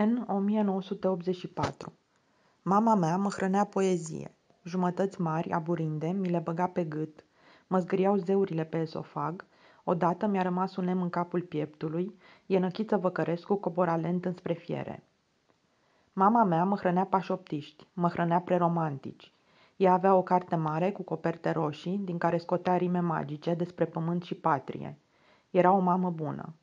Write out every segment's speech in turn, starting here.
N. 1984. Mama mea mă hrănea poezie. Jumătăți mari, aburinde, mi le băga pe gât, mă zgâriau zeurile pe esofag, odată mi-a rămas un lemn în capul pieptului, Ienăchiță Văcărescu cobora lent înspre fiere. Mama mea mă hrănea pașoptiști, mă hrănea preromantici. Ea avea o carte mare cu coperte roșii, din care scotea rime magice despre pământ și patrie. Era o mamă bună.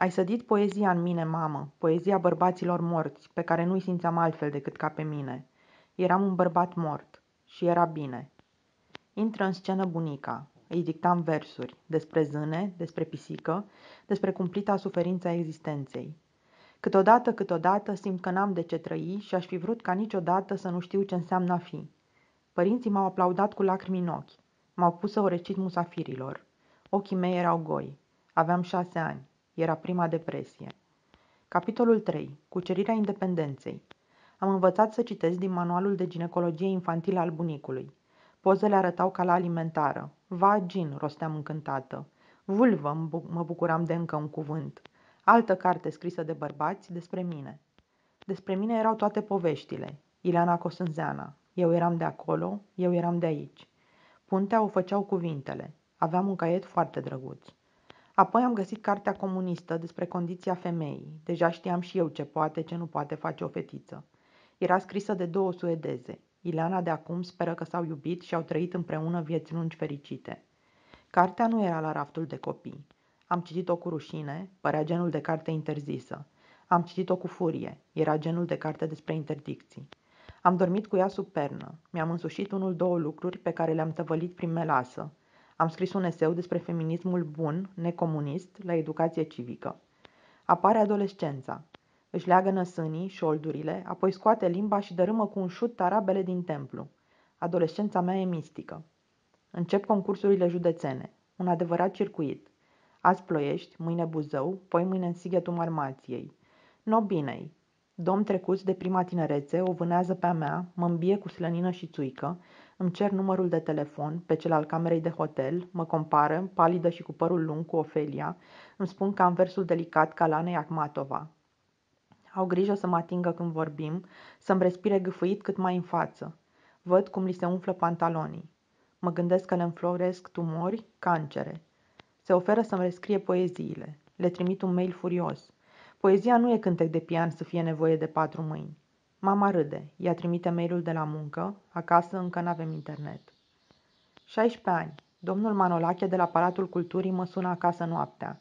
Ai sădit poezia în mine, mamă, poezia bărbaților morți, pe care nu-i simțeam altfel decât ca pe mine. Eram un bărbat mort și era bine. Intră în scenă bunica. Îi dictam versuri despre zâne, despre pisică, despre cumplita suferința existenței. Câteodată, câteodată simt că n-am de ce trăi și aș fi vrut ca niciodată să nu știu ce înseamnă a fi. Părinții m-au aplaudat cu lacrimi în ochi. M-au pus să o recit musafirilor. Ochii mei erau goi. Aveam șase ani. Era prima depresie. Capitolul 3. Cucerirea independenței. Am învățat să citesc din manualul de ginecologie infantilă al bunicului. Pozele arătau ca la alimentară. Vagin, rosteam încântată. Vulvă, mă bucuram de încă un cuvânt. Altă carte scrisă de bărbați despre mine. Despre mine erau toate poveștile. Ileana Cosânzeana. Eu eram de acolo, eu eram de aici. Puntea o făceau cuvintele. Aveam un caiet foarte drăguț. Apoi am găsit cartea comunistă despre condiția femeii. Deja știam și eu ce poate, ce nu poate face o fetiță. Era scrisă de două suedeze. Ileana de acum speră că s-au iubit și au trăit împreună vieți lungi fericite. Cartea nu era la raftul de copii. Am citit-o cu rușine, părea genul de carte interzisă. Am citit-o cu furie, era genul de carte despre interdicții. Am dormit cu ea sub pernă. Mi-am însușit unul două lucruri pe care le-am tăvălit prin melasă. Am scris un eseu despre feminismul bun, necomunist, la educație civică. Apare adolescența. Își leagă năsânii, șoldurile, apoi scoate limba și dărâmă cu un șut tarabele din templu. Adolescența mea e mistică. Încep concursurile județene. Un adevărat circuit. Azi ploiești, mâine Buzău, poi mâine în sighetul Marmației. No binei. Domn trecut de prima tinerețe o vânează pe-a mea, mă îmbie cu slănină și țuică, îmi cer numărul de telefon, pe cel al camerei de hotel, mă compară, palidă și cu părul lung, cu Ofelia, îmi spun că am versul delicat ca la Akhmatova. Au grijă să mă atingă când vorbim, să-mi respire gâfâit cât mai în față. Văd cum li se umflă pantalonii. Mă gândesc că le înfloresc tumori, cancere. Se oferă să-mi rescrie poeziile. Le trimit un mail furios. Poezia nu e cântec de pian să fie nevoie de patru mâini. Mama râde, ea trimite mailul de la muncă, acasă încă nu avem internet. 16 ani. Domnul Manolache de la Palatul Culturii mă sună acasă noaptea.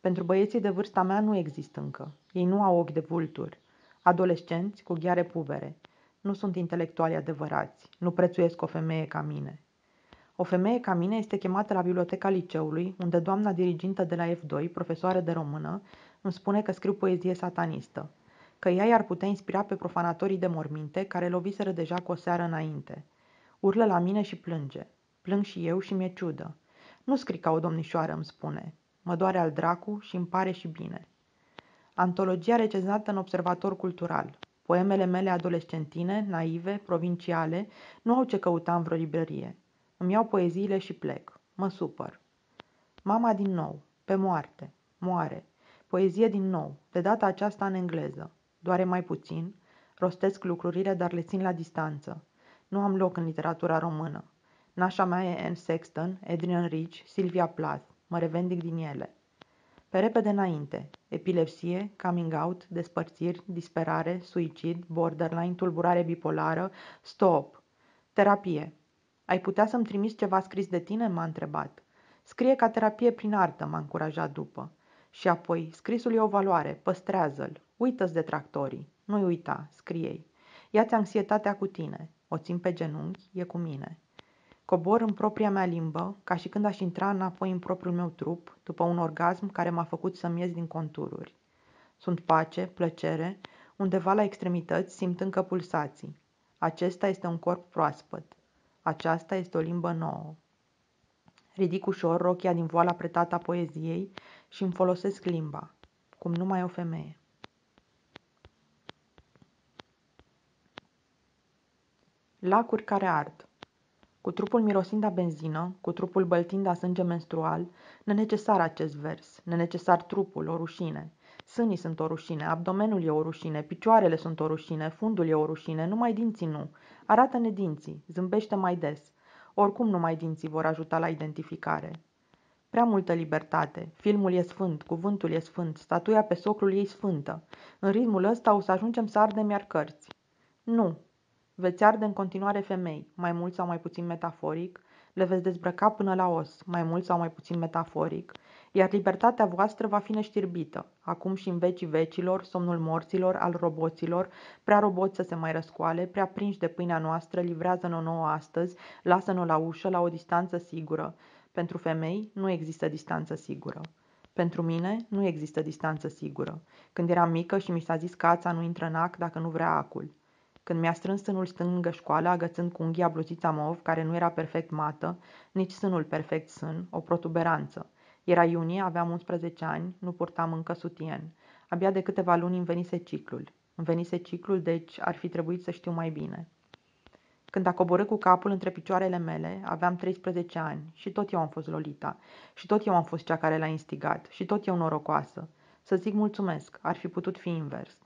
Pentru băieții de vârsta mea nu există încă. Ei nu au ochi de vulturi. Adolescenți cu ghiare pubere. Nu sunt intelectuali adevărați. Nu prețuiesc o femeie ca mine. O femeie ca mine este chemată la biblioteca liceului, unde doamna dirigintă de la F2, profesoară de română, îmi spune că scriu poezie satanistă că ea i-ar putea inspira pe profanatorii de morminte care loviseră deja cu o seară înainte. Urlă la mine și plânge. Plâng și eu și mi-e ciudă. Nu scrii ca o domnișoară, îmi spune. Mă doare al dracu și îmi pare și bine. Antologia recenzată în Observator Cultural. Poemele mele adolescentine, naive, provinciale, nu au ce căuta în vreo librărie. Îmi iau poeziile și plec. Mă supăr. Mama din nou. Pe moarte. Moare. Poezie din nou. De data aceasta în engleză doare mai puțin, rostesc lucrurile, dar le țin la distanță. Nu am loc în literatura română. Nașa mea e Anne Sexton, Adrian Rich, Sylvia Plath. Mă revendic din ele. Pe repede înainte. Epilepsie, coming out, despărțiri, disperare, suicid, borderline, tulburare bipolară, stop. Terapie. Ai putea să-mi trimiți ceva scris de tine? m-a întrebat. Scrie ca terapie prin artă, m-a încurajat după. Și apoi, scrisul e o valoare, păstrează-l, uită-ți tractorii, nu-i uita, scrie-i. Ia-ți anxietatea cu tine, o țin pe genunchi, e cu mine. Cobor în propria mea limbă, ca și când aș intra înapoi în propriul meu trup, după un orgasm care m-a făcut să-mi ies din contururi. Sunt pace, plăcere, undeva la extremități simt încă pulsații. Acesta este un corp proaspăt. Aceasta este o limbă nouă. Ridic ușor rochia din voala pretată a poeziei și îmi folosesc limba, cum numai o femeie. Lacuri care ard. Cu trupul mirosind a benzină, cu trupul băltind a sânge menstrual, ne necesar acest vers, ne necesar trupul, o rușine. Sânii sunt o rușine, abdomenul e o rușine, picioarele sunt o rușine, fundul e o rușine, numai dinții nu. Arată-ne dinții, zâmbește mai des. Oricum numai dinții vor ajuta la identificare. Prea multă libertate. Filmul e sfânt, cuvântul e sfânt, statuia pe socrul ei sfântă. În ritmul ăsta o să ajungem să ardem iar cărți. Nu. Veți arde în continuare femei, mai mult sau mai puțin metaforic, le veți dezbrăca până la os, mai mult sau mai puțin metaforic, iar libertatea voastră va fi neștirbită, acum și în vecii vecilor, somnul morților, al roboților, prea roboți să se mai răscoale, prea prinși de pâinea noastră, livrează-ne nouă astăzi, lasă o la ușă, la o distanță sigură. Pentru femei nu există distanță sigură. Pentru mine nu există distanță sigură. Când eram mică și mi s-a zis că ața nu intră în ac dacă nu vrea acul. Când mi-a strâns sânul stângă școală, agățând cu unghia bluzița mov, care nu era perfect mată, nici sânul perfect sân, o protuberanță. Era iunie, aveam 11 ani, nu purtam încă sutien. Abia de câteva luni îmi venise ciclul. Îmi venise ciclul, deci ar fi trebuit să știu mai bine. Când a coborât cu capul între picioarele mele, aveam 13 ani și tot eu am fost Lolita. Și tot eu am fost cea care l-a instigat. Și tot eu norocoasă. Să zic mulțumesc, ar fi putut fi invers.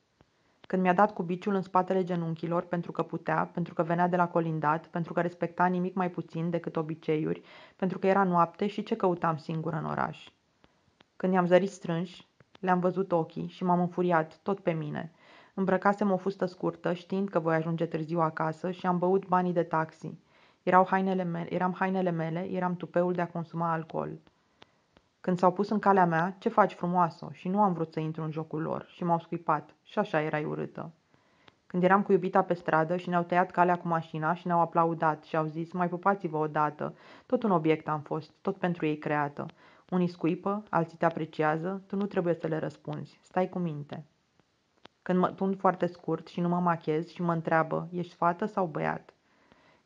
Când mi-a dat cu biciul în spatele genunchilor pentru că putea, pentru că venea de la colindat, pentru că respecta nimic mai puțin decât obiceiuri, pentru că era noapte și ce căutam singur în oraș. Când i-am zărit strânși, le-am văzut ochii și m-am înfuriat tot pe mine – Îmbrăcasem o fustă scurtă, știind că voi ajunge târziu acasă și am băut banii de taxi. Erau hainele mele, eram hainele mele, eram tupeul de a consuma alcool. Când s-au pus în calea mea, ce faci frumoasă? Și nu am vrut să intru în jocul lor și m-au scuipat și așa erai urâtă. Când eram cu iubita pe stradă și ne-au tăiat calea cu mașina și ne-au aplaudat și au zis, mai pupați-vă odată, tot un obiect am fost, tot pentru ei creată. Unii scuipă, alții te apreciază, tu nu trebuie să le răspunzi, stai cu minte când mă tund foarte scurt și nu mă machez și mă întreabă, ești fată sau băiat?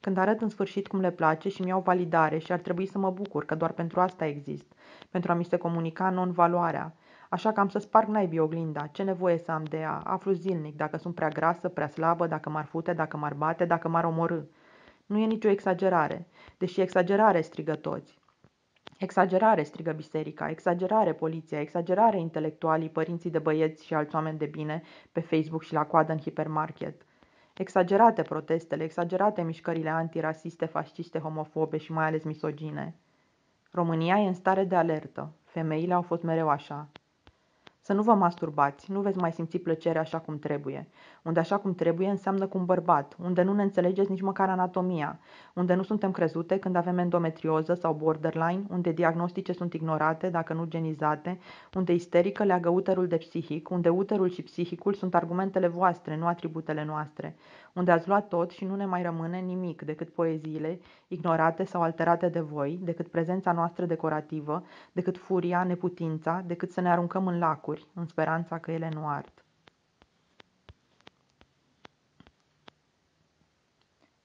Când arăt în sfârșit cum le place și mi-au validare și ar trebui să mă bucur că doar pentru asta exist, pentru a mi se comunica non-valoarea. Așa că am să sparg naibii oglinda, ce nevoie să am de ea, aflu zilnic dacă sunt prea grasă, prea slabă, dacă m-ar fute, dacă m-ar bate, dacă m-ar omorâ. Nu e nicio exagerare, deși exagerare strigă toți. Exagerare, strigă biserica, exagerare poliția, exagerare intelectualii, părinții de băieți și alți oameni de bine pe Facebook și la coadă în hipermarket. Exagerate protestele, exagerate mișcările antirasiste, fasciste, homofobe și mai ales misogine. România e în stare de alertă. Femeile au fost mereu așa. Să nu vă masturbați, nu veți mai simți plăcere așa cum trebuie. Unde așa cum trebuie înseamnă cu un bărbat, unde nu ne înțelegeți nici măcar anatomia, unde nu suntem crezute când avem endometrioză sau borderline, unde diagnostice sunt ignorate, dacă nu genizate, unde isterică leagă uterul de psihic, unde uterul și psihicul sunt argumentele voastre, nu atributele noastre, unde ați luat tot și nu ne mai rămâne nimic decât poeziile ignorate sau alterate de voi, decât prezența noastră decorativă, decât furia, neputința, decât să ne aruncăm în lacul focuri, în speranța că ele nu ard.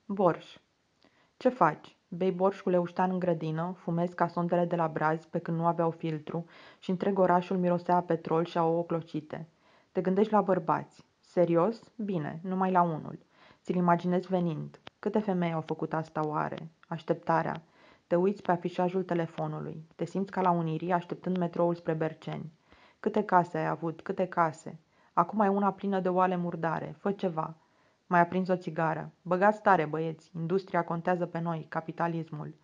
Borș. Ce faci? Bei borș cu leuștean în grădină, fumezi casontele de la brazi pe când nu aveau filtru și întreg orașul mirosea petrol și a ouă clocite. Te gândești la bărbați. Serios? Bine, numai la unul. Ți-l imaginezi venind. Câte femei au făcut asta oare? Așteptarea. Te uiți pe afișajul telefonului. Te simți ca la Unirii, așteptând metroul spre Berceni. Câte case ai avut, câte case. Acum ai una plină de oale murdare. Fă ceva. Mai aprins o țigară. Băgați tare, băieți. Industria contează pe noi, capitalismul.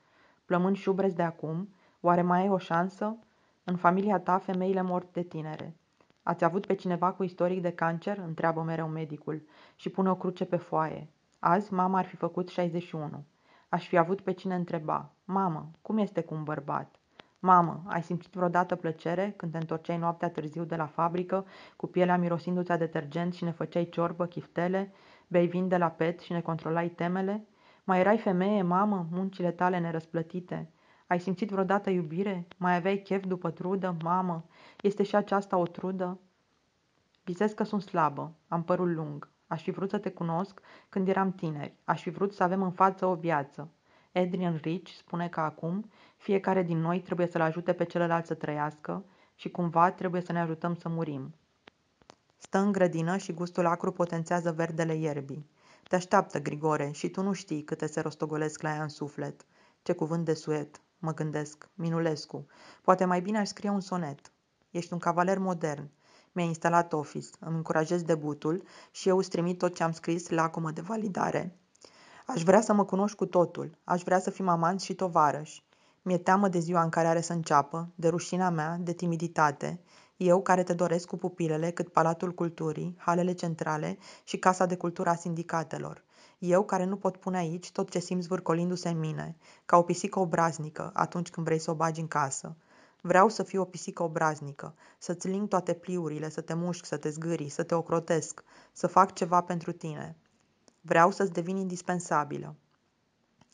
și ubrezi de acum? Oare mai ai o șansă? În familia ta, femeile mor de tinere. Ați avut pe cineva cu istoric de cancer? Întreabă mereu medicul și pune o cruce pe foaie. Azi, mama ar fi făcut 61. Aș fi avut pe cine întreba. Mamă, cum este cu un bărbat? Mamă, ai simțit vreodată plăcere când te întorceai noaptea târziu de la fabrică, cu pielea mirosindu-ți a detergent și ne făceai ciorbă, chiftele, bei vin de la pet și ne controlai temele? Mai erai femeie, mamă, muncile tale nerăsplătite? Ai simțit vreodată iubire? Mai aveai chef după trudă? Mamă, este și aceasta o trudă? Visez că sunt slabă, am părul lung. Aș fi vrut să te cunosc când eram tineri. Aș fi vrut să avem în față o viață. Adrian Rich spune că acum fiecare din noi trebuie să-l ajute pe celălalt să trăiască și cumva trebuie să ne ajutăm să murim. Stă în grădină și gustul acru potențează verdele ierbii. Te așteaptă, Grigore, și tu nu știi câte se rostogolesc la ea în suflet. Ce cuvânt de suet, mă gândesc, Minulescu. Poate mai bine aș scrie un sonet. Ești un cavaler modern. Mi-ai instalat office, îmi încurajez debutul și eu îți trimit tot ce am scris la acumă de validare Aș vrea să mă cunoști cu totul, aș vrea să fim amanți și tovarăși. Mi-e teamă de ziua în care are să înceapă, de rușina mea, de timiditate, eu care te doresc cu pupilele cât Palatul Culturii, halele centrale și Casa de Cultură a Sindicatelor. Eu care nu pot pune aici tot ce simți vârcolindu-se în mine, ca o pisică obraznică atunci când vrei să o bagi în casă. Vreau să fiu o pisică obraznică, să-ți ling toate pliurile, să te mușc, să te zgârii, să te ocrotesc, să fac ceva pentru tine. Vreau să-ți devin indispensabilă.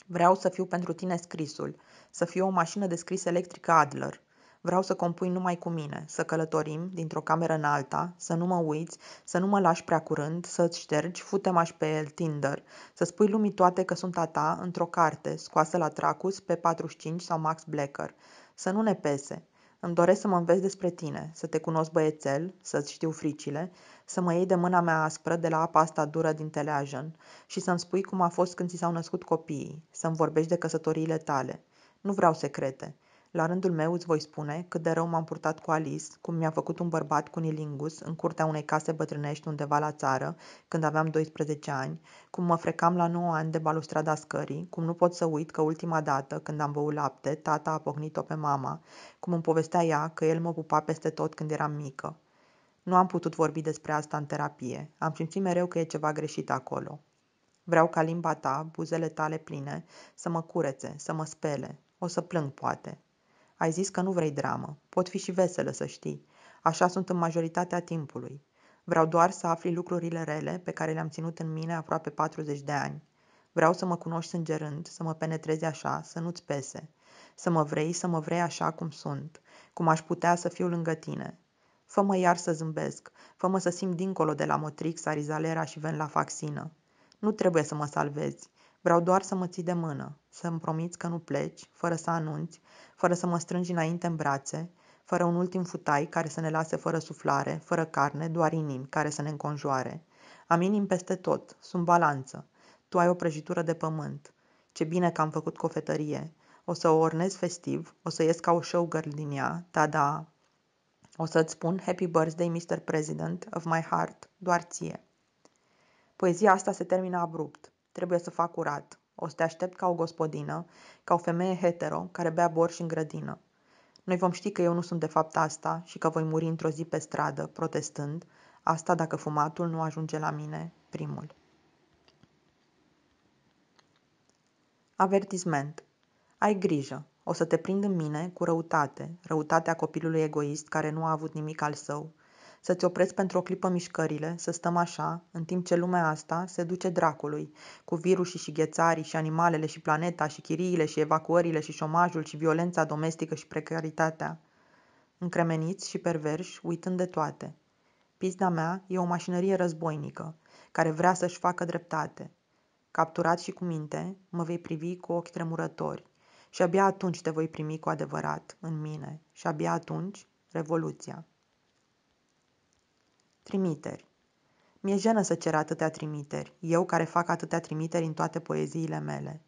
Vreau să fiu pentru tine scrisul, să fiu o mașină de scris electrică Adler. Vreau să compui numai cu mine, să călătorim dintr-o cameră în alta, să nu mă uiți, să nu mă lași prea curând, să-ți ștergi, fute aș pe el, Tinder, să spui lumii toate că sunt a ta într-o carte, scoasă la Tracus, pe 45 sau Max Blecker. Să nu ne pese, îmi doresc să mă înveți despre tine, să te cunosc băiețel, să-ți știu fricile, să mă iei de mâna mea aspră de la apa asta dură din teleajăn și să-mi spui cum a fost când ți s-au născut copiii, să-mi vorbești de căsătoriile tale. Nu vreau secrete. La rândul meu îți voi spune cât de rău m-am purtat cu Alice, cum mi-a făcut un bărbat cunilingus în curtea unei case bătrânești undeva la țară, când aveam 12 ani, cum mă frecam la 9 ani de balustrada scării, cum nu pot să uit că ultima dată, când am băut lapte, tata a pocnit-o pe mama, cum îmi povestea ea că el mă pupa peste tot când eram mică. Nu am putut vorbi despre asta în terapie. Am simțit mereu că e ceva greșit acolo. Vreau ca limba ta, buzele tale pline, să mă curețe, să mă spele. O să plâng, poate. Ai zis că nu vrei dramă. Pot fi și veselă, să știi. Așa sunt în majoritatea timpului. Vreau doar să afli lucrurile rele pe care le-am ținut în mine aproape 40 de ani. Vreau să mă cunoști sângerând, să mă penetrezi așa, să nu-ți pese. Să mă vrei, să mă vrei așa cum sunt, cum aș putea să fiu lângă tine. Fă-mă iar să zâmbesc, fă-mă să simt dincolo de la Motrix, Arizalera și ven la Faxină. Nu trebuie să mă salvezi, vreau doar să mă ții de mână să-mi promiți că nu pleci, fără să anunți, fără să mă strângi înainte în brațe, fără un ultim futai care să ne lase fără suflare, fără carne, doar inimi care să ne înconjoare. Am inimi peste tot, sunt balanță. Tu ai o prăjitură de pământ. Ce bine că am făcut cofetărie. O să o ornez festiv, o să ies ca o showgirl din ea, tada! Da. O să-ți spun Happy Birthday, Mr. President of my heart, doar ție. Poezia asta se termină abrupt. Trebuie să fac curat o să te aștept ca o gospodină, ca o femeie hetero care bea borș în grădină. Noi vom ști că eu nu sunt de fapt asta și că voi muri într-o zi pe stradă, protestând, asta dacă fumatul nu ajunge la mine primul. Avertisment. Ai grijă, o să te prind în mine cu răutate, răutatea copilului egoist care nu a avut nimic al său, să-ți opresc pentru o clipă mișcările, să stăm așa, în timp ce lumea asta se duce dracului, cu virusii și ghețarii și animalele și planeta și chiriile și evacuările și șomajul și violența domestică și precaritatea. Încremeniți și perverși, uitând de toate. Pizda mea e o mașinărie războinică, care vrea să-și facă dreptate. Capturat și cu minte, mă vei privi cu ochi tremurători și abia atunci te voi primi cu adevărat în mine și abia atunci revoluția. Trimiteri. Mi-e jenă să cer atâtea trimiteri, eu care fac atâtea trimiteri în toate poeziile mele.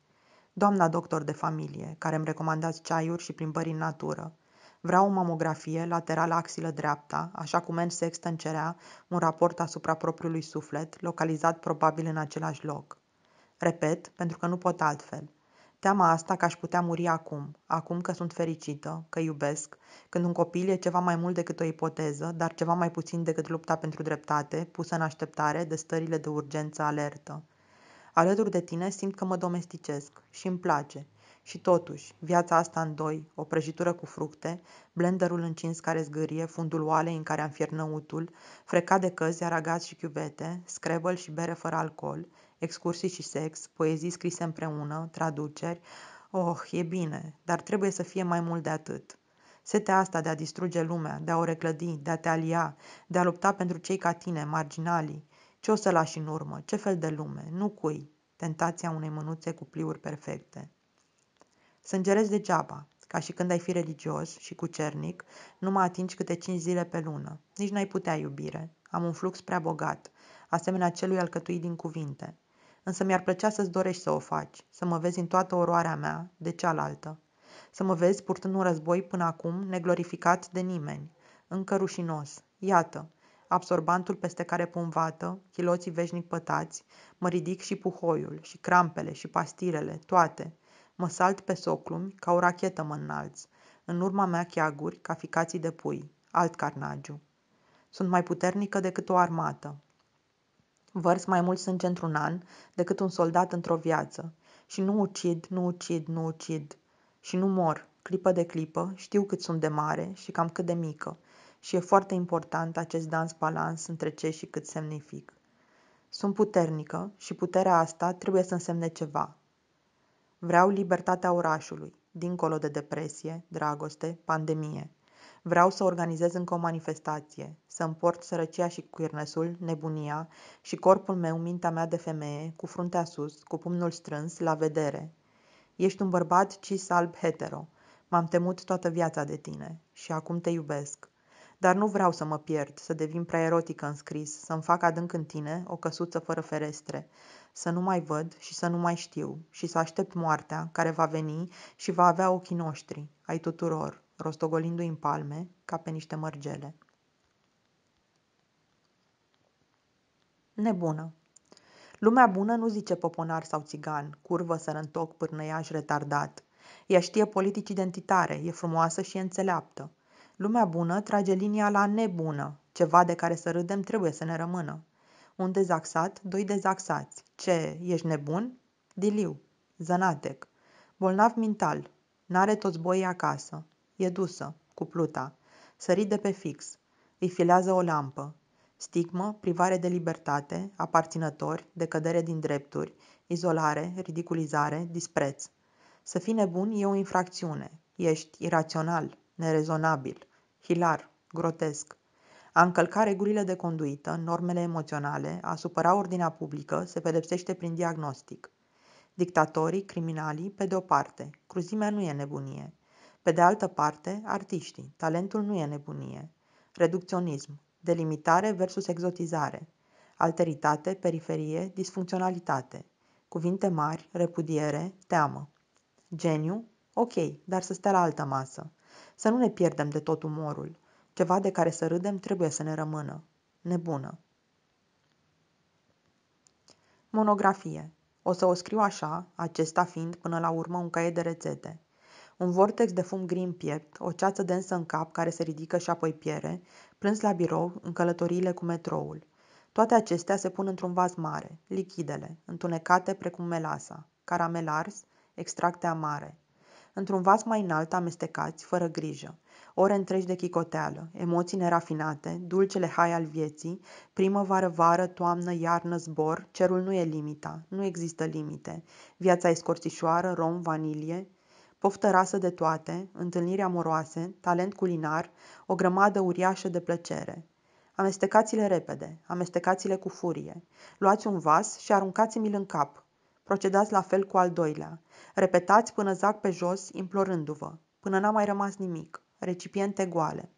Doamna doctor de familie, care îmi recomandați ceaiuri și plimbări în natură. Vreau o mamografie laterală axilă dreapta, așa cum N. Sexton cerea un raport asupra propriului suflet, localizat probabil în același loc. Repet, pentru că nu pot altfel. Teama asta că aș putea muri acum, acum că sunt fericită, că iubesc, când un copil e ceva mai mult decât o ipoteză, dar ceva mai puțin decât lupta pentru dreptate, pusă în așteptare de stările de urgență alertă. Alături de tine simt că mă domesticesc și îmi place. Și totuși, viața asta în doi, o prăjitură cu fructe, blenderul încins care zgârie, fundul oalei în care am fiernăutul, frecat de căzi, aragaz și chiuvete, screbăl și bere fără alcool, excursii și sex, poezii scrise împreună, traduceri. Oh, e bine, dar trebuie să fie mai mult de atât. Setea asta de a distruge lumea, de a o reclădi, de a te alia, de a lupta pentru cei ca tine, marginalii. Ce o să lași în urmă? Ce fel de lume? Nu cui. Tentația unei mânuțe cu pliuri perfecte. Sângerezi degeaba, ca și când ai fi religios și cucernic, nu mă atingi câte cinci zile pe lună. Nici n-ai putea iubire. Am un flux prea bogat, asemenea celui alcătuit din cuvinte însă mi-ar plăcea să-ți dorești să o faci, să mă vezi în toată oroarea mea, de cealaltă. Să mă vezi purtând un război până acum neglorificat de nimeni, încă rușinos. Iată, absorbantul peste care pun vată, chiloții veșnic pătați, mă ridic și puhoiul, și crampele, și pastirele, toate. Mă salt pe soclumi, ca o rachetă mă înalți. În urma mea chiaguri, ca ficații de pui, alt carnagiu. Sunt mai puternică decât o armată. Vărs mai mult sânge într-un an decât un soldat într-o viață. Și nu ucid, nu ucid, nu ucid. Și nu mor, clipă de clipă, știu cât sunt de mare și cam cât de mică. Și e foarte important acest dans balans între ce și cât semnific. Sunt puternică și puterea asta trebuie să însemne ceva. Vreau libertatea orașului, dincolo de depresie, dragoste, pandemie. Vreau să organizez încă o manifestație, să împort sărăcia și cuirnăsul, nebunia și corpul meu, mintea mea de femeie, cu fruntea sus, cu pumnul strâns, la vedere. Ești un bărbat cis alb hetero. M-am temut toată viața de tine și acum te iubesc. Dar nu vreau să mă pierd, să devin prea erotică în scris, să-mi fac adânc în tine o căsuță fără ferestre, să nu mai văd și să nu mai știu și să aștept moartea care va veni și va avea ochii noștri, ai tuturor, rostogolindu-i în palme ca pe niște mărgele. Nebună Lumea bună nu zice poponar sau țigan, curvă, sărăntoc, pârnăiaș, retardat. Ea știe politici identitare, e frumoasă și e înțeleaptă. Lumea bună trage linia la nebună, ceva de care să râdem trebuie să ne rămână. Un dezaxat, doi dezaxați. Ce, ești nebun? Diliu. Zănatec. Bolnav mental. N-are toți boii acasă. E dusă, cu pluta. Sărit de pe fix. Îi filează o lampă. Stigmă, privare de libertate, aparținători, decădere din drepturi, izolare, ridiculizare, dispreț. Să fii nebun e o infracțiune. Ești irațional, nerezonabil, hilar, grotesc. A încălca regulile de conduită, normele emoționale, a supăra ordinea publică se pedepsește prin diagnostic. Dictatorii, criminalii, pe de o parte, cruzimea nu e nebunie. Pe de altă parte, artiștii. Talentul nu e nebunie. Reducționism. Delimitare versus exotizare. Alteritate, periferie, disfuncționalitate. Cuvinte mari, repudiere, teamă. Geniu? Ok, dar să stea la altă masă. Să nu ne pierdem de tot umorul. Ceva de care să râdem trebuie să ne rămână. Nebună. Monografie. O să o scriu așa, acesta fiind până la urmă un caiet de rețete un vortex de fum gri în piept, o ceață densă în cap care se ridică și apoi piere, plâns la birou, în călătoriile cu metroul. Toate acestea se pun într-un vas mare, lichidele, întunecate precum melasa, caramel ars, extracte amare. Într-un vas mai înalt amestecați, fără grijă, ore întregi de chicoteală, emoții nerafinate, dulcele hai al vieții, primăvară, vară, toamnă, iarnă, zbor, cerul nu e limita, nu există limite, viața e scorțișoară, rom, vanilie, poftă rasă de toate, întâlniri amoroase, talent culinar, o grămadă uriașă de plăcere. Amestecați-le repede, amestecați-le cu furie. Luați un vas și aruncați-mi-l în cap. Procedați la fel cu al doilea. Repetați până zac pe jos, implorându-vă, până n-a mai rămas nimic, recipiente goale.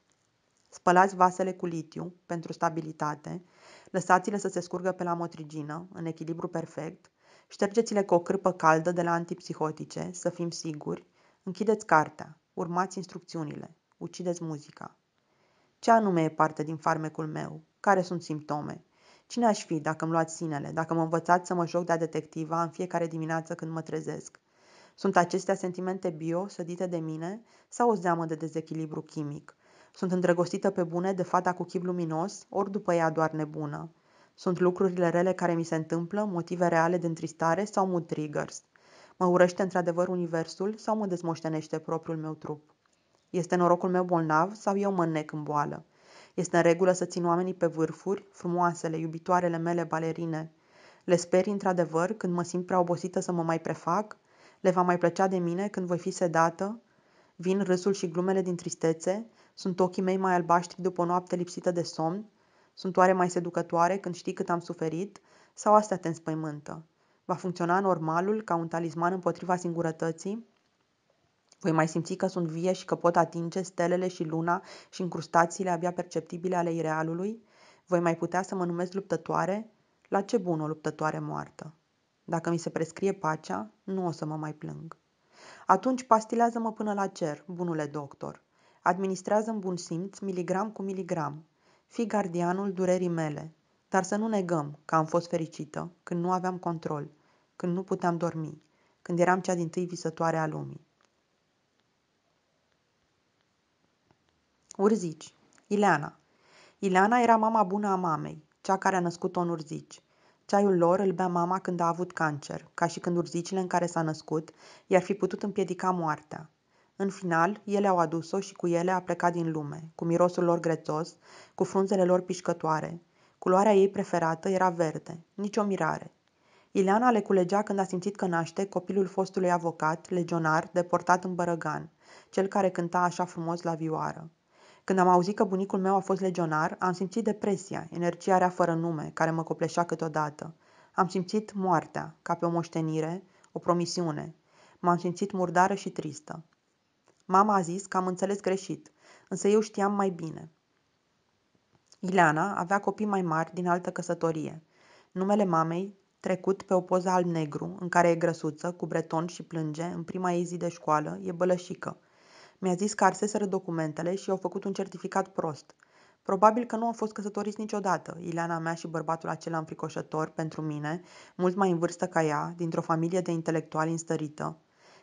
Spălați vasele cu litiu, pentru stabilitate, lăsați-le să se scurgă pe la motrigină, în echilibru perfect, ștergeți-le cu o cârpă caldă de la antipsihotice, să fim siguri, Închideți cartea, urmați instrucțiunile, ucideți muzica. Ce anume e parte din farmecul meu? Care sunt simptome? Cine aș fi dacă îmi luați sinele, dacă mă învățați să mă joc de-a detectiva în fiecare dimineață când mă trezesc? Sunt acestea sentimente bio sădite de mine sau o zeamă de dezechilibru chimic? Sunt îndrăgostită pe bune de fata cu chip luminos, ori după ea doar nebună? Sunt lucrurile rele care mi se întâmplă, motive reale de întristare sau mood triggers? Mă urăște într-adevăr universul sau mă dezmoștenește propriul meu trup? Este norocul meu bolnav sau eu mă nec în boală? Este în regulă să țin oamenii pe vârfuri, frumoasele, iubitoarele mele balerine? Le speri într-adevăr când mă simt prea obosită să mă mai prefac? Le va mai plăcea de mine când voi fi sedată? Vin râsul și glumele din tristețe? Sunt ochii mei mai albaștri după o noapte lipsită de somn? Sunt oare mai seducătoare când știi cât am suferit? Sau asta te înspăimântă? Va funcționa normalul ca un talisman împotriva singurătății? Voi mai simți că sunt vie și că pot atinge stelele și luna și încrustațiile abia perceptibile ale irealului? Voi mai putea să mă numesc luptătoare? La ce bun o luptătoare moartă? Dacă mi se prescrie pacea, nu o să mă mai plâng. Atunci pastilează-mă până la cer, bunule doctor. Administrează în bun simț miligram cu miligram. Fii gardianul durerii mele. Dar să nu negăm că am fost fericită când nu aveam control, când nu puteam dormi, când eram cea din tâi visătoare a lumii. Urzici. Ileana. Ileana era mama bună a mamei, cea care a născut-o în urzici. Ceaiul lor îl bea mama când a avut cancer, ca și când urzicile în care s-a născut i-ar fi putut împiedica moartea. În final, ele au adus-o și cu ele a plecat din lume, cu mirosul lor grețos, cu frunzele lor pișcătoare, Culoarea ei preferată era verde. Nici o mirare. Ileana le culegea când a simțit că naște copilul fostului avocat, legionar, deportat în Bărăgan, cel care cânta așa frumos la vioară. Când am auzit că bunicul meu a fost legionar, am simțit depresia, energia rea fără nume, care mă copleșea câteodată. Am simțit moartea, ca pe o moștenire, o promisiune. M-am simțit murdară și tristă. Mama a zis că am înțeles greșit, însă eu știam mai bine. Ileana avea copii mai mari din altă căsătorie. Numele mamei, trecut pe o poză alb-negru, în care e grăsuță, cu breton și plânge, în prima ei zi de școală, e bălășică. Mi-a zis că arseseră documentele și au făcut un certificat prost. Probabil că nu au fost căsătoriți niciodată, Ileana mea și bărbatul acela înfricoșător pentru mine, mult mai în vârstă ca ea, dintr-o familie de intelectuali înstărită.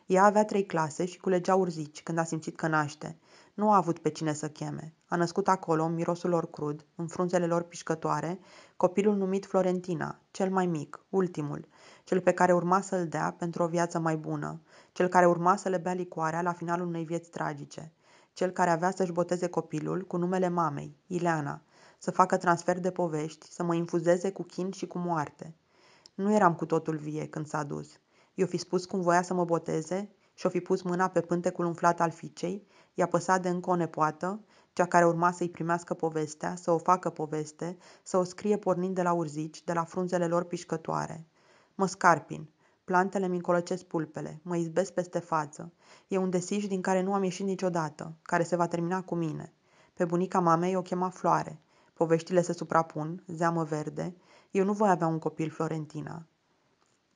Ea avea trei clase și culegea urzici când a simțit că naște. Nu a avut pe cine să cheme. A născut acolo, în mirosul lor crud, în frunzele lor pișcătoare, copilul numit Florentina, cel mai mic, ultimul, cel pe care urma să-l dea pentru o viață mai bună, cel care urma să le bea licoarea la finalul unei vieți tragice, cel care avea să-și boteze copilul cu numele mamei, Ileana, să facă transfer de povești, să mă infuzeze cu chin și cu moarte. Nu eram cu totul vie când s-a dus. Eu fi spus cum voia să mă boteze și-o fi pus mâna pe pântecul umflat al ficei, I-a păsat de încă o nepoată, cea care urma să-i primească povestea, să o facă poveste, să o scrie pornind de la urzici, de la frunzele lor pișcătoare. Mă scarpin. Plantele mi încolăcesc pulpele, mă izbesc peste față. E un desiș din care nu am ieșit niciodată, care se va termina cu mine. Pe bunica mamei o chema Floare. Poveștile se suprapun, zeamă verde. Eu nu voi avea un copil, Florentina.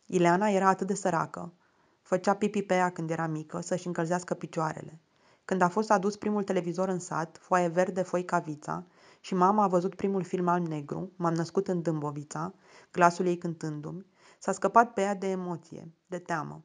Ileana era atât de săracă. Făcea pipi pe ea când era mică să-și încălzească picioarele. Când a fost adus primul televizor în sat, foaie verde, foi vița, și mama a văzut primul film alb-negru, m-am născut în Dâmbovița, glasul ei cântându-mi, s-a scăpat pe ea de emoție, de teamă.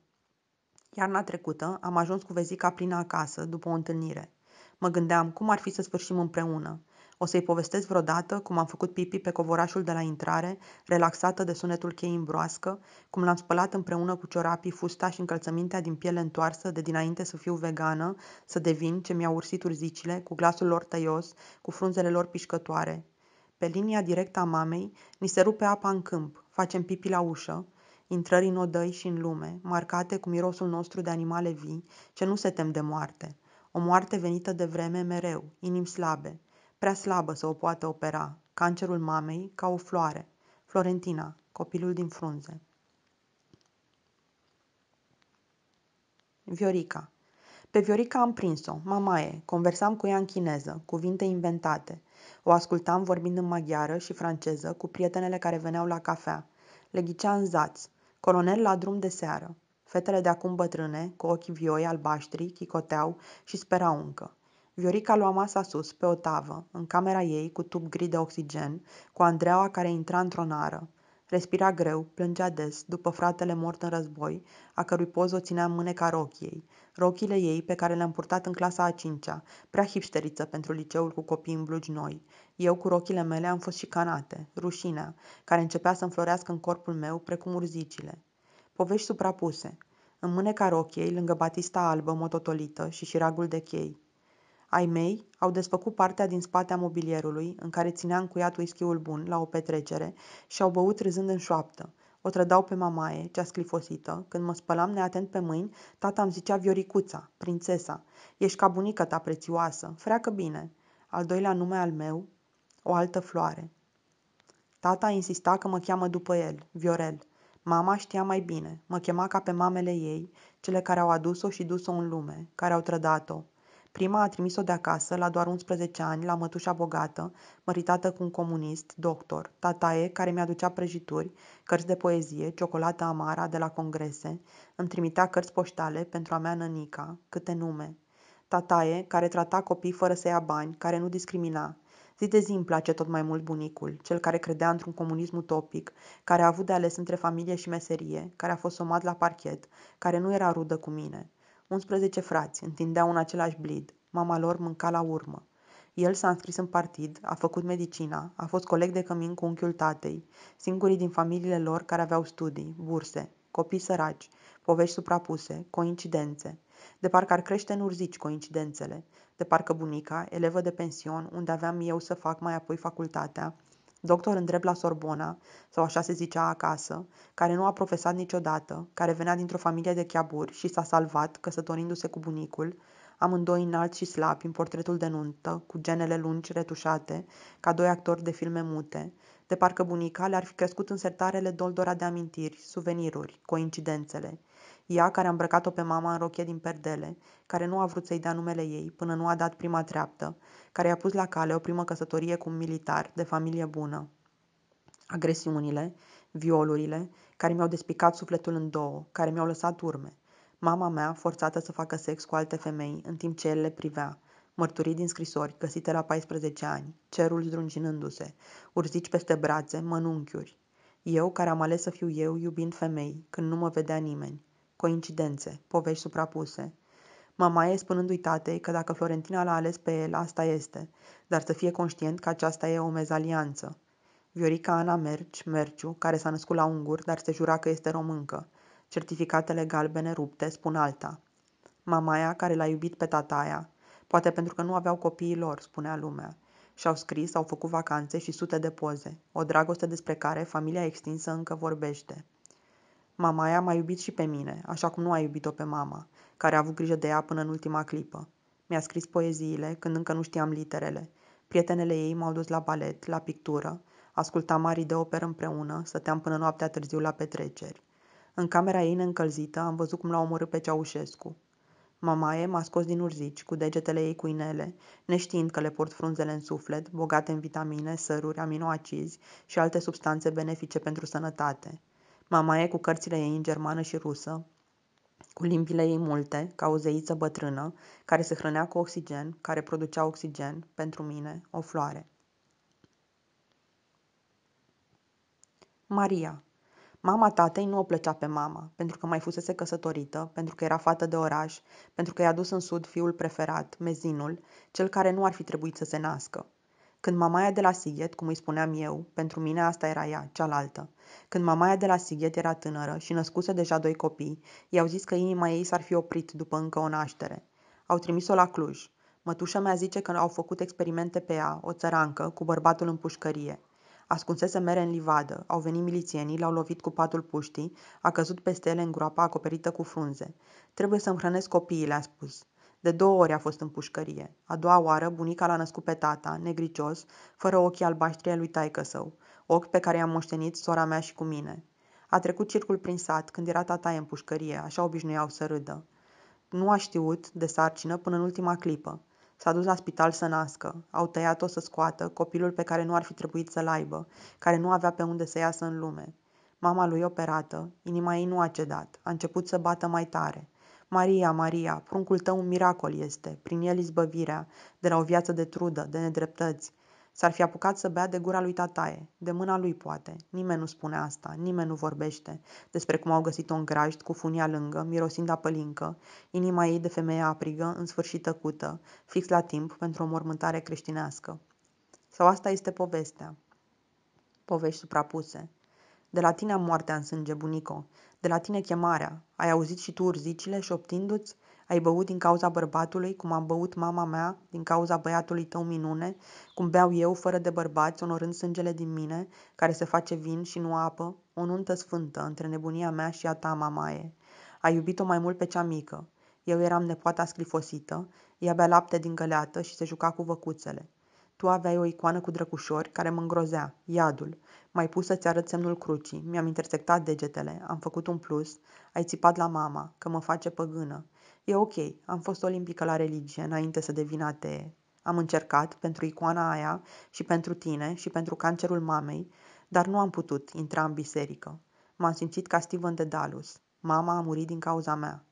Iarna trecută am ajuns cu vezica plină acasă, după o întâlnire. Mă gândeam cum ar fi să sfârșim împreună, o să-i povestesc vreodată cum am făcut pipi pe covorașul de la intrare, relaxată de sunetul cheii în broască, cum l-am spălat împreună cu ciorapii, fusta și încălțămintea din piele întoarsă de dinainte să fiu vegană, să devin ce mi-au ursit urzicile, cu glasul lor tăios, cu frunzele lor pișcătoare. Pe linia directă a mamei, ni se rupe apa în câmp, facem pipi la ușă, intrări în odăi și în lume, marcate cu mirosul nostru de animale vii, ce nu se tem de moarte. O moarte venită de vreme mereu, inim slabe, Prea slabă să o poată opera, cancerul mamei, ca o floare. Florentina, copilul din frunze. Viorica. Pe Viorica am prins-o, mamaie, conversam cu ea în chineză, cuvinte inventate. O ascultam vorbind în maghiară și franceză cu prietenele care veneau la cafea. Le ghicea în zați, colonel la drum de seară. Fetele de acum bătrâne, cu ochii vioi albaștri, chicoteau și sperau încă. Viorica lua masa sus, pe o tavă, în camera ei, cu tub gri de oxigen, cu Andreea care intra într-o nară. Respira greu, plângea des, după fratele mort în război, a cărui poză o ținea în mâneca rochiei. Rochile ei pe care le-am purtat în clasa a cincea, prea hipșteriță pentru liceul cu copii în blugi noi. Eu cu rochile mele am fost șicanate, rușinea, care începea să înflorească în corpul meu precum urzicile. Povești suprapuse. În mâneca rochiei, lângă batista albă mototolită și șiragul de chei ai mei au desfăcut partea din spate a mobilierului în care ținea încuiat whisky-ul bun la o petrecere și au băut râzând în șoaptă. O trădau pe mamaie, cea sclifosită, când mă spălam neatent pe mâini, tata îmi zicea Vioricuța, prințesa, ești ca bunica ta prețioasă, freacă bine. Al doilea nume al meu, o altă floare. Tata insista că mă cheamă după el, Viorel. Mama știa mai bine, mă chema ca pe mamele ei, cele care au adus-o și dus-o în lume, care au trădat-o. Prima a trimis-o de acasă, la doar 11 ani, la mătușa bogată, măritată cu un comunist, doctor, tataie care mi-aducea prăjituri, cărți de poezie, ciocolată amara de la congrese, îmi trimitea cărți poștale pentru a mea nănica, câte nume. Tataie care trata copii fără să ia bani, care nu discrimina. Zi de zi îmi place tot mai mult bunicul, cel care credea într-un comunism utopic, care a avut de ales între familie și meserie, care a fost somat la parchet, care nu era rudă cu mine. 11 frați, întindeau în același blid. Mama lor mânca la urmă. El s-a înscris în partid, a făcut medicina, a fost coleg de cămin cu unchiul tatei, singurii din familiile lor care aveau studii, burse, copii săraci, povești suprapuse, coincidențe. De parcă ar crește în urzici coincidențele. De parcă bunica, elevă de pension, unde aveam eu să fac mai apoi facultatea, doctor în drept la Sorbona, sau așa se zicea acasă, care nu a profesat niciodată, care venea dintr-o familie de cheaburi și s-a salvat, căsătorindu-se cu bunicul, amândoi înalți și slabi în portretul de nuntă, cu genele lungi retușate, ca doi actori de filme mute, de parcă bunica le-ar fi crescut în sertarele doldora de amintiri, suveniruri, coincidențele, ea care a îmbrăcat-o pe mama în rochie din perdele, care nu a vrut să-i dea numele ei până nu a dat prima treaptă, care i-a pus la cale o primă căsătorie cu un militar de familie bună. Agresiunile, violurile, care mi-au despicat sufletul în două, care mi-au lăsat urme. Mama mea, forțată să facă sex cu alte femei, în timp ce el le privea, mărturii din scrisori găsite la 14 ani, cerul zdruncinându-se, urzici peste brațe, mănunchiuri. Eu, care am ales să fiu eu iubind femei, când nu mă vedea nimeni, coincidențe, povești suprapuse. e spunându-i tatei că dacă Florentina l-a ales pe el, asta este, dar să fie conștient că aceasta e o mezalianță. Viorica Ana Merci, Merciu, care s-a născut la ungur, dar se jura că este româncă. Certificatele galbene rupte spun alta. Mamaia, care l-a iubit pe tataia, poate pentru că nu aveau copiii lor, spunea lumea. Și-au scris, au făcut vacanțe și sute de poze, o dragoste despre care familia extinsă încă vorbește. Mama aia m-a iubit și pe mine, așa cum nu a iubit-o pe mama, care a avut grijă de ea până în ultima clipă. Mi-a scris poeziile când încă nu știam literele. Prietenele ei m-au dus la balet, la pictură, ascultam arii de operă împreună, stăteam până noaptea târziu la petreceri. În camera ei neîncălzită am văzut cum l-a omorât pe Ceaușescu. Mamaie m-a scos din urzici, cu degetele ei cu inele, neștiind că le port frunzele în suflet, bogate în vitamine, săruri, aminoacizi și alte substanțe benefice pentru sănătate. Mama e cu cărțile ei în germană și rusă, cu limbile ei multe, ca o zeiță bătrână, care se hrănea cu oxigen, care producea oxigen, pentru mine, o floare. Maria. Mama tatei nu o plăcea pe mama, pentru că mai fusese căsătorită, pentru că era fată de oraș, pentru că i-a dus în sud fiul preferat, mezinul, cel care nu ar fi trebuit să se nască. Când mamaia de la Sighet, cum îi spuneam eu, pentru mine asta era ea, cealaltă. Când mamaia de la Sighet era tânără și născuse deja doi copii, i-au zis că inima ei s-ar fi oprit după încă o naștere. Au trimis-o la Cluj. Mătușa mea zice că au făcut experimente pe ea, o țărancă, cu bărbatul în pușcărie. Ascunsese mere în livadă, au venit milițienii, l-au lovit cu patul puștii, a căzut peste ele în groapa acoperită cu frunze. Trebuie să-mi hrănesc copiii, le-a spus. De două ori a fost în pușcărie. A doua oară, bunica l-a născut pe tata, negricios, fără ochii albaștri ai lui taică său, ochi pe care i-am moștenit sora mea și cu mine. A trecut circul prin sat, când era tata în pușcărie, așa obișnuiau să râdă. Nu a știut de sarcină până în ultima clipă. S-a dus la spital să nască. Au tăiat-o să scoată copilul pe care nu ar fi trebuit să-l aibă, care nu avea pe unde să iasă în lume. Mama lui operată, inima ei nu a cedat, a început să bată mai tare. Maria, Maria, pruncul tău un miracol este, prin el izbăvirea, de la o viață de trudă, de nedreptăți. S-ar fi apucat să bea de gura lui tataie, de mâna lui poate. Nimeni nu spune asta, nimeni nu vorbește despre cum au găsit-o în grajd, cu funia lângă, mirosind apălincă, inima ei de femeie aprigă, în sfârșit tăcută, fix la timp pentru o mormântare creștinească. Sau asta este povestea. Povești suprapuse. De la tine am moartea în sânge, bunico. De la tine chemarea. Ai auzit și tu urzicile șoptindu-ți? Ai băut din cauza bărbatului, cum am băut mama mea, din cauza băiatului tău minune, cum beau eu fără de bărbați, onorând sângele din mine, care se face vin și nu apă, o nuntă sfântă între nebunia mea și a ta, mamaie. Ai iubit-o mai mult pe cea mică. Eu eram nepoata sclifosită, ea bea lapte din găleată și se juca cu văcuțele. Tu aveai o icoană cu drăgușori care mă îngrozea, iadul. M-ai pus să-ți arăt semnul crucii, mi-am intersectat degetele, am făcut un plus, ai țipat la mama, că mă face păgână. E ok, am fost olimpică la religie înainte să devin atee. Am încercat pentru icoana aia și pentru tine și pentru cancerul mamei, dar nu am putut intra în biserică. M-am simțit ca Steven de Dalus. Mama a murit din cauza mea.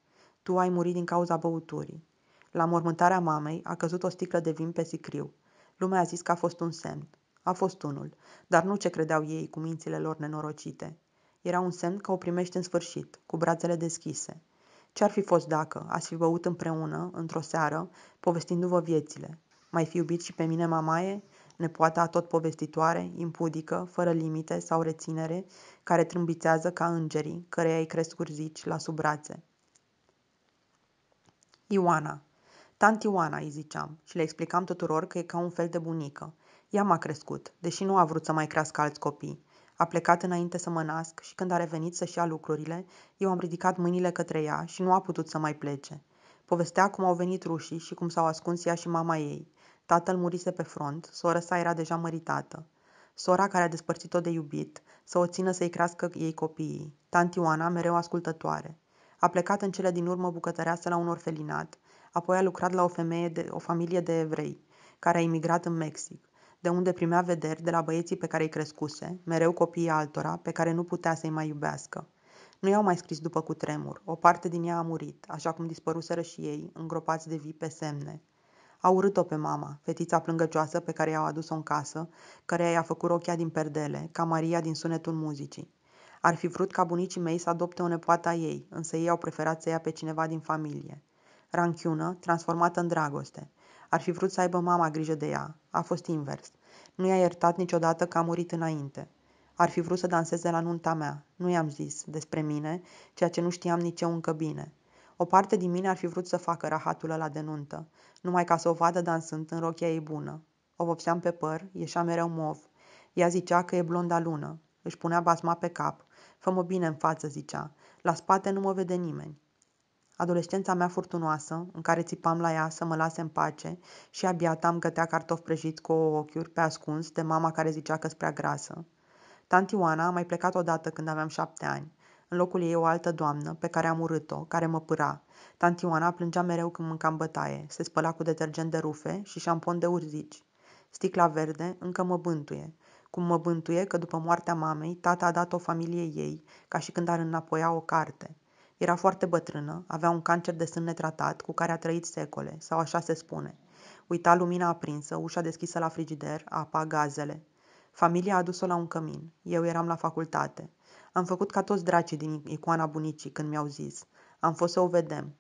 Tu ai murit din cauza băuturii. La mormântarea mamei a căzut o sticlă de vin pe sicriu. Lumea a zis că a fost un semn. A fost unul, dar nu ce credeau ei cu mințile lor nenorocite. Era un semn că o primește în sfârșit, cu brațele deschise. Ce-ar fi fost dacă ați fi băut împreună, într-o seară, povestindu-vă viețile? Mai fi iubit și pe mine, mamaie? Nepoata tot povestitoare, impudică, fără limite sau reținere, care trâmbițează ca îngerii, căreia îi cresc urzici la sub brațe. Ioana Tanti Oana, îi ziceam și le explicam tuturor că e ca un fel de bunică. Ea m-a crescut, deși nu a vrut să mai crească alți copii. A plecat înainte să mă nasc și când a revenit să-și ia lucrurile, eu am ridicat mâinile către ea și nu a putut să mai plece. Povestea cum au venit rușii și cum s-au ascuns ea și mama ei. Tatăl murise pe front, sora sa era deja măritată. Sora care a despărțit-o de iubit, să o țină să-i crească ei copiii. Oana, mereu ascultătoare. A plecat în cele din urmă bucătăreasă la un orfelinat, apoi a lucrat la o, femeie de, o familie de evrei, care a imigrat în Mexic, de unde primea vederi de la băieții pe care îi crescuse, mereu copiii altora, pe care nu putea să-i mai iubească. Nu i-au mai scris după cutremur, o parte din ea a murit, așa cum dispăruseră și ei, îngropați de vii pe semne. A urât-o pe mama, fetița plângăcioasă pe care i-au adus-o în casă, care i-a făcut rochia din perdele, ca Maria din sunetul muzicii. Ar fi vrut ca bunicii mei să adopte o nepoată a ei, însă ei au preferat să ia pe cineva din familie. Ranchiună, transformată în dragoste. Ar fi vrut să aibă mama grijă de ea. A fost invers. Nu i-a iertat niciodată că a murit înainte. Ar fi vrut să danseze la nunta mea. Nu i-am zis despre mine, ceea ce nu știam nici eu încă bine. O parte din mine ar fi vrut să facă rahatul ăla de nuntă, numai ca să o vadă dansând în rochia ei bună. O vopseam pe păr, ieșea mereu mov. Ea zicea că e blonda lună. Își punea basma pe cap. Fă-mă bine în față, zicea. La spate nu mă vede nimeni. Adolescența mea furtunoasă, în care țipam la ea să mă lase în pace și abia îmi gătea cartofi prăjiți cu ouă ochiuri pe ascuns de mama care zicea că prea grasă. Tanti Oana a mai plecat odată când aveam șapte ani. În locul ei o altă doamnă, pe care am urât-o, care mă pâra. Tanti Oana plângea mereu când mâncam bătaie, se spăla cu detergent de rufe și șampon de urzici. Sticla verde încă mă bântuie, cum mă bântuie că după moartea mamei, tata a dat-o familie ei, ca și când ar înapoia o carte. Era foarte bătrână, avea un cancer de sân netratat, cu care a trăit secole, sau așa se spune. Uita lumina aprinsă, ușa deschisă la frigider, apa, gazele. Familia a adus-o la un cămin. Eu eram la facultate. Am făcut ca toți dracii din icoana bunicii când mi-au zis. Am fost să o vedem.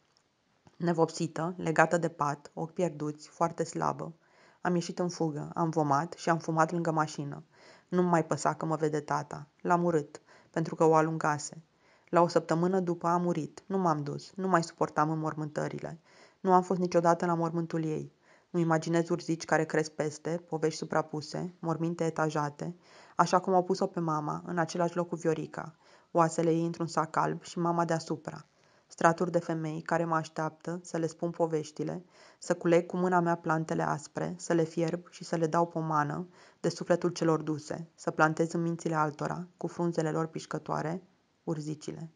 Nevopsită, legată de pat, ochi pierduți, foarte slabă. Am ieșit în fugă, am vomat și am fumat lângă mașină. Nu-mi mai păsa că mă vede tata. L-am urât, pentru că o alungase. La o săptămână după a murit. Nu m-am dus. Nu mai suportam înmormântările. Nu am fost niciodată la mormântul ei. Îmi imaginez urzici care cresc peste, povești suprapuse, morminte etajate, așa cum au pus-o pe mama, în același loc cu Viorica, oasele ei într-un sac alb și mama deasupra. Straturi de femei care mă așteaptă să le spun poveștile, să culeg cu mâna mea plantele aspre, să le fierb și să le dau pomană de sufletul celor duse, să plantez în mințile altora, cu frunzele lor pișcătoare, urzicile